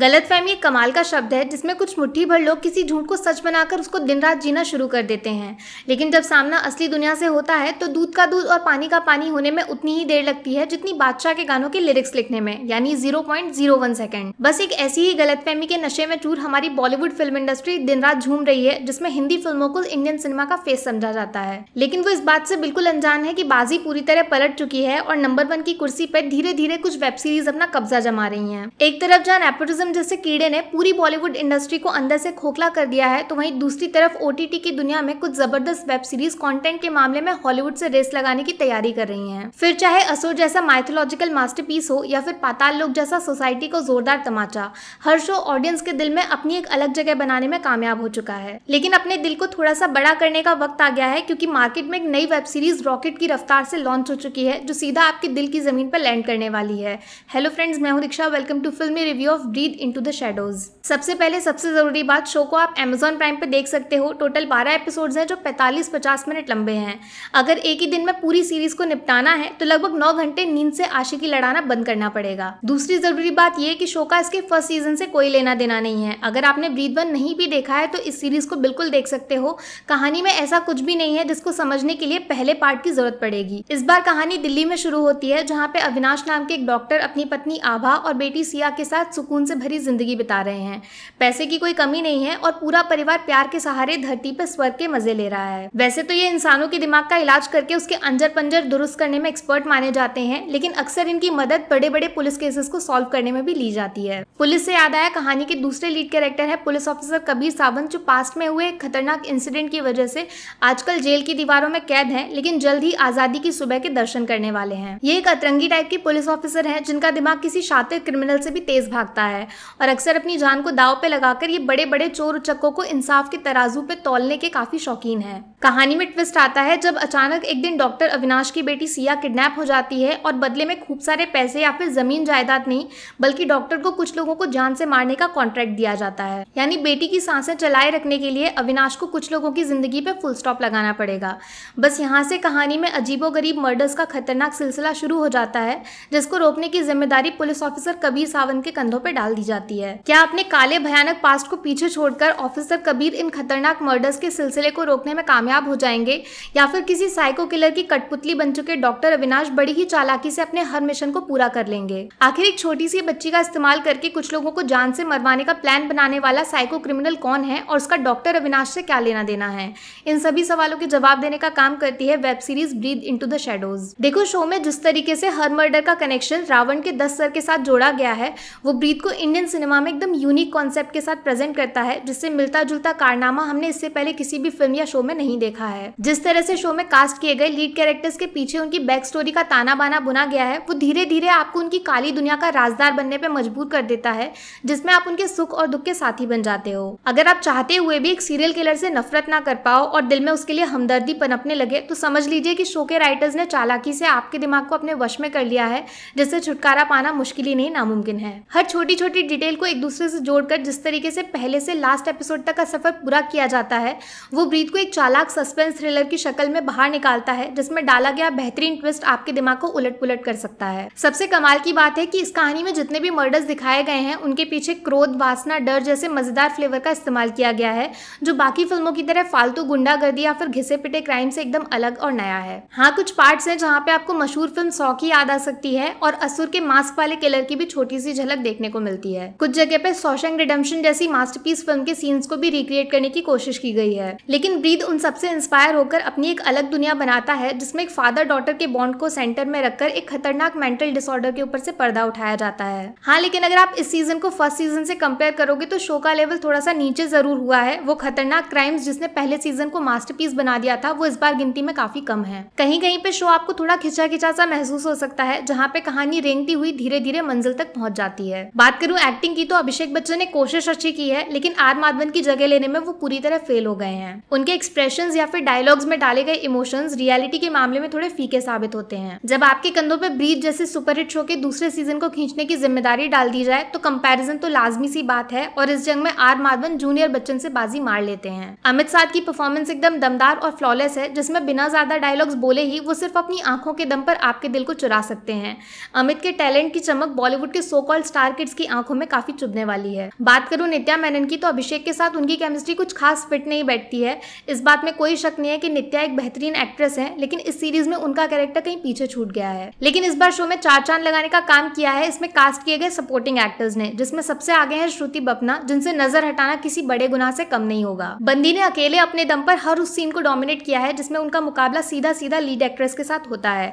गलतफहमी एक कमाल का शब्द है जिसमें कुछ मुट्ठी भर लोग किसी झूठ को सच बनाकर उसको दिन रात जीना शुरू कर देते हैं लेकिन जब सामना असली दुनिया से होता है तो दूध का दूध और पानी का पानी होने में उतनी ही देर लगती है जितनी बादशाह के गानों के लिरिक्स लिखने में यानी zero point zero one second बस एक ऐसी ही गलतफहमी के नशे में चूर हमारी बॉलीवुड फिल्म इंडस्ट्री दिन रात झूम रही है जिसमें हिंदी फिल्मों को इंडियन सिनेमा का फेस समझा जाता है लेकिन वो इस बात से बिल्कुल अनजान है कि बाजी पूरी तरह पलट चुकी है और नंबर वन की कुर्सी पर धीरे धीरे कुछ वेब सीरीज अपना कब्जा जमा रही है एक तरफ जहाँ नेपोटिज्म नेपोटिज्म जैसे कीड़े ने पूरी बॉलीवुड इंडस्ट्री को अंदर से खोखला कर दिया है तो वहीं दूसरी तरफ ओ की दुनिया में कुछ जबरदस्त वेब सीरीज कंटेंट के मामले में हॉलीवुड से रेस लगाने की तैयारी कर रही हैं फिर चाहे असुर जैसा माइथोलॉजिकल मास्टरपीस हो या फिर पाताल लोक जैसा सोसाइटी को जोरदार तमाचा हर शो ऑडियंस के दिल में अपनी एक अलग जगह बनाने में कामयाब हो चुका है लेकिन अपने दिल को थोड़ा सा बड़ा करने का वक्त आ गया है क्योंकि मार्केट में एक नई वेब सीरीज रॉकेट की रफ्तार से लॉन्च हो चुकी है जो सीधा आपके दिल की जमीन पर लैंड करने वाली है हेलो फ्रेंड्स मैं हूं Diksha welcome to filmy review of breathe to the shadows सबसे पहले सबसे जरूरी बात शो को आप एमेजोन प्राइम पे देख सकते हो टोटल 12 एपिसोड्स हैं जो 45-50 मिनट लंबे हैं अगर एक ही दिन में पूरी सीरीज को निपटाना है तो लगभग 9 घंटे नींद से की लड़ाना बंद करना पड़ेगा दूसरी जरूरी बात यह की शो का इसके फर्स्ट सीजन से कोई लेना देना नहीं है अगर आपने ब्रीद वन नहीं भी देखा है तो इस सीरीज को बिल्कुल देख सकते हो कहानी में ऐसा कुछ भी नहीं है जिसको समझने के लिए पहले पार्ट की जरूरत पड़ेगी इस बार कहानी दिल्ली में शुरू होती है जहाँ पे अविनाश नाम के एक डॉक्टर अपनी पत्नी आभा और बेटी सिया के साथ सुकून से भरी ज़िंदगी बिता रहे हैं पैसे की कोई कमी नहीं है और पूरा परिवार प्यार के सहारे धरती पर स्वर्ग के मज़े ले रहा है वैसे तो ये इंसानों के दिमाग का इलाज करके उसके अंजर पंजर दुरुस्त करने में एक्सपर्ट माने जाते हैं लेकिन अक्सर इनकी मदद बड़े बड़े पुलिस केसेस को सॉल्व करने में भी ली जाती है पुलिस से याद आया कहानी के दूसरे लीड कैरेक्टर है पुलिस ऑफिसर कबीर सावंत जो पास्ट में हुए खतरनाक इंसिडेंट की वजह से आजकल जेल की दीवारों में कैद है लेकिन जल्द ही आजादी की सुबह के दर्शन करने वाले हैं ये एक अतरंगी टाइप के पुलिस ऑफिसर है जिनका दिमाग किसी शातिर क्रिमिनल से भी तेज भागता है और अक्सर अपनी जान को दाव पे लगाकर ये बड़े बड़े चोर उचक्कों को इंसाफ के तराजू पे तोलने के काफी शौकीन है कहानी में ट्विस्ट आता है जब अचानक एक दिन डॉक्टर अविनाश की बेटी सिया किडनैप हो जाती है और बदले में खूब सारे पैसे या फिर जमीन जायदाद नहीं बल्कि डॉक्टर को कुछ लोगों को जान से मारने का कॉन्ट्रैक्ट दिया जाता है यानी बेटी की सांसें चलाए रखने के लिए अविनाश को कुछ लोगों की जिंदगी पे फुल स्टॉप लगाना पड़ेगा बस यहाँ से कहानी में गरीब मर्डर्स का खतरनाक सिलसिला शुरू हो जाता है जिसको रोकने की जिम्मेदारी पुलिस ऑफिसर कबीर सावंत के कंधों पर डाल दी जाती है क्या अपने काले भयानक पास्ट को पीछे छोड़कर ऑफिसर कबीर इन खतरनाक मर्डर्स के सिलसिले को रोकने में कामयाब हो जाएंगे या फिर किसी साइको किलर की कठपुतली बन चुके डॉक्टर अविनाश बड़ी ही चालाकी से अपने हर मिशन को पूरा कर लेंगे आखिर एक छोटी सी बच्ची का इस्तेमाल करके कुछ लोगों को जान से मरवाने का प्लान बनाने वाला साइको क्रिमिनल कौन है और उसका डॉक्टर अविनाश से क्या लेना देना है इन सभी सवालों के जवाब देने का काम करती है web series breathe in the shadows देखो शो में जिस तरीके से हर मर्डर का कनेक्शन रावण के दस सर के साथ जोड़ा गया है वो ब्रीद को इंडियन सिनेमा में एकदम यूनिक कॉन्सेप्ट के साथ प्रेजेंट करता है जिससे मिलता जुलता कारनामा हमने इससे पहले किसी भी फिल्म या शो में नहीं देखा है जिस तरह से शो में कास्ट किए गए लीड कैरेक्टर्स के पीछे उनकी बैक स्टोरी का ताना बाना बुना गया है वो धीरे धीरे आपको उनकी काली दुनिया का राजदार बनने पर मजबूर कर देता है जिसमें आप उनके सुख और दुख के साथी बन जाते हो अगर आप चाहते हुए भी एक सीरियल किलर से नफरत ना कर पाओ और दिल में उसके लिए हमदर्दी पनपने लगे तो समझ लीजिए कि शो के राइटर्स ने चालाकी से आपके दिमाग को अपने वश में कर लिया है जिससे छुटकारा पाना मुश्किल ही नहीं नामुमकिन है हर छोटी छोटी की डिटेल को एक दूसरे से जोड़कर जिस तरीके से पहले से लास्ट एपिसोड तक का सफ़र पूरा किया जाता है वो ब्रीद को एक चालाक सस्पेंस थ्रिलर की शक्ल में बाहर निकालता है जिसमें डाला गया बेहतरीन ट्विस्ट आपके दिमाग को उलट पुलट कर सकता है सबसे कमाल की बात है कि इस कहानी में जितने भी मर्डर्स दिखाए गए हैं उनके पीछे क्रोध वासना डर जैसे मजेदार फ्लेवर का इस्तेमाल किया गया है जो बाकी फिल्मों की तरह फालतू गुंडागर्दी या फिर घिसे पिटे क्राइम से एकदम अलग और नया है हाँ कुछ पार्ट्स हैं जहाँ पे आपको मशहूर फिल्म सौ की याद आ सकती है और असुर के मास्क वाले किलर की भी छोटी सी झलक देखने को मिलती है होती है कुछ जगह पे सोशंग रिडम्शन जैसी मास्टरपीस फिल्म के सीन्स को भी रिक्रिएट करने की कोशिश की गई है लेकिन ब्रीद उन सबसे इंस्पायर होकर अपनी एक अलग दुनिया बनाता है जिसमें एक फादर डॉटर के बॉन्ड को सेंटर में रखकर एक खतरनाक मेंटल डिसऑर्डर के ऊपर से पर्दा उठाया जाता है हाँ लेकिन अगर आप इस सीजन को फर्स्ट सीजन से कंपेयर करोगे तो शो का लेवल थोड़ा सा नीचे जरूर हुआ है वो खतरनाक क्राइम्स जिसने पहले सीजन को मास्टरपीस बना दिया था वो इस बार गिनती में काफी कम है कहीं कहीं पे शो आपको थोड़ा खिंचा खिंचा सा महसूस हो सकता है जहाँ पे कहानी रेंगती हुई धीरे धीरे मंजिल तक पहुँच जाती है बात करूँ दोनों एक्टिंग की तो अभिषेक बच्चन ने कोशिश अच्छी की है लेकिन आर माधवन की जगह लेने में वो पूरी तरह फेल हो गए हैं उनके एक्सप्रेशन या फिर डायलॉग्स में डाले गए इमोशंस रियलिटी के मामले में थोड़े फीके साबित होते हैं जब आपके कंधों पर ब्रीज जैसे सुपरहिट शो के दूसरे सीजन को खींचने की जिम्मेदारी डाल दी जाए तो कंपेरिजन तो लाजमी सी बात है और इस जंग में आर माधवन जूनियर बच्चन से बाजी मार लेते हैं अमित साध की परफॉर्मेंस एकदम दमदार और फ्लॉलेस है जिसमें बिना ज्यादा डायलॉग्स बोले ही वो सिर्फ अपनी आंखों के दम पर आपके दिल को चुरा सकते हैं अमित के टैलेंट की चमक बॉलीवुड के सो कॉल स्टार किड्स की आंखों आंखों में काफी चुभने वाली है बात करूं नित्या मेनन की तो अभिषेक के साथ उनकी केमिस्ट्री कुछ खास फिट नहीं बैठती है इस बात में कोई शक नहीं है कि नित्या एक बेहतरीन एक्ट्रेस है लेकिन इस सीरीज में उनका कैरेक्टर कहीं पीछे छूट गया है लेकिन इस बार शो में चार चांद लगाने का काम किया है इसमें कास्ट किए गए सपोर्टिंग एक्टर्स ने जिसमें सबसे आगे है श्रुति बपना जिनसे नजर हटाना किसी बड़े गुना से कम नहीं होगा बंदी ने अकेले अपने दम पर हर उस सीन को डोमिनेट किया है जिसमें उनका मुकाबला सीधा सीधा लीड एक्ट्रेस के साथ होता है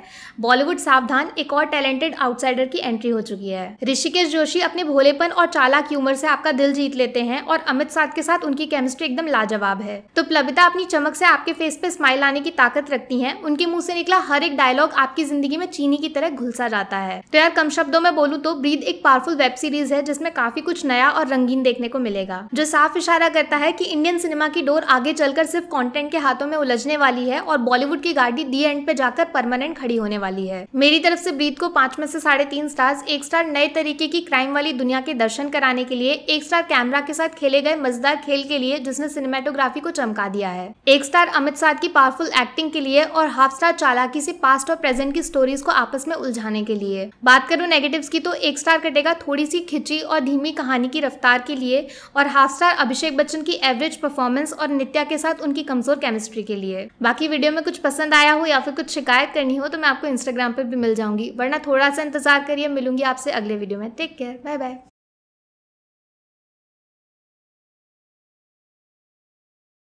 बॉलीवुड सावधान एक और टैलेंटेड आउटसाइडर की एंट्री हो चुकी है ऋषिकेश जोशी अपने भोलेपन और चालाक ह्यूमर से आपका दिल जीत लेते हैं और अमित साध के साथ उनकी केमिस्ट्री एकदम लाजवाब है तो प्लबिता अपनी चमक से आपके फेस पे स्माइल आने की ताकत रखती है उनके मुंह से निकला हर एक डायलॉग आपकी जिंदगी में चीनी की तरह घुलसा जाता है तो यार कम शब्दों में बोलूँ तो ब्रीद एक पावरफुल वेब सीरीज है जिसमें काफी कुछ नया और रंगीन देखने को मिलेगा जो साफ इशारा करता है की इंडियन सिनेमा की डोर आगे चलकर सिर्फ कॉन्टेंट के हाथों में उलझने वाली है और बॉलीवुड की गाड़ी दी एंड पे जाकर परमानेंट खड़ी होने वाली है मेरी तरफ से ब्रीद को पांच में से साढ़े तीन स्टार्स एक स्टार नए तरीके की क्राइम वाली दुनिया के दर्शन कराने के लिए एक स्टार कैमरा के साथ खेले गए मजेदार खेल के लिए जिसने सिनेमाटोग्राफी को चमका दिया है एक स्टार अमित शाह की पावरफुल एक्टिंग के लिए और हाफ स्टार चालाकी से पास्ट और प्रेजेंट की स्टोरीज को आपस में उलझाने के लिए बात करूँ नेगेटिव की तो एक स्टार कटेगा थोड़ी सी खिंची और धीमी कहानी की रफ्तार के लिए और हाफ स्टार अभिषेक बच्चन की एवरेज परफॉर्मेंस और नित्या के साथ उनकी कमजोर केमिस्ट्री के लिए बाकी वीडियो में कुछ पसंद आया हो या फिर कुछ शिकायत करनी हो तो मैं आपको इंस्टाग्राम पर भी मिल जाऊंगी वरना थोड़ा सा इंतजार करिए मिलूंगी आपसे अगले वीडियो में टेक केयर बाय बाय